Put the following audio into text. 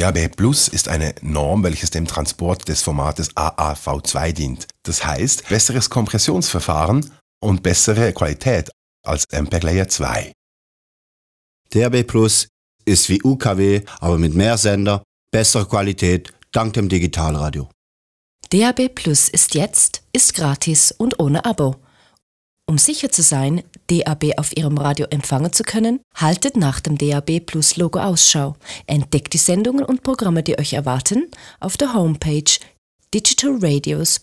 DAB Plus ist eine Norm, welches dem Transport des Formates AAV2 dient. Das heißt, besseres Kompressionsverfahren und bessere Qualität als MPEG Layer 2. DAB Plus ist wie UKW, aber mit mehr Sender, bessere Qualität dank dem Digitalradio. DAB Plus ist jetzt, ist gratis und ohne Abo. Um sicher zu sein, DAB auf Ihrem Radio empfangen zu können, haltet nach dem DAB Plus Logo Ausschau. Entdeckt die Sendungen und Programme, die euch erwarten, auf der Homepage digitalradios.ch.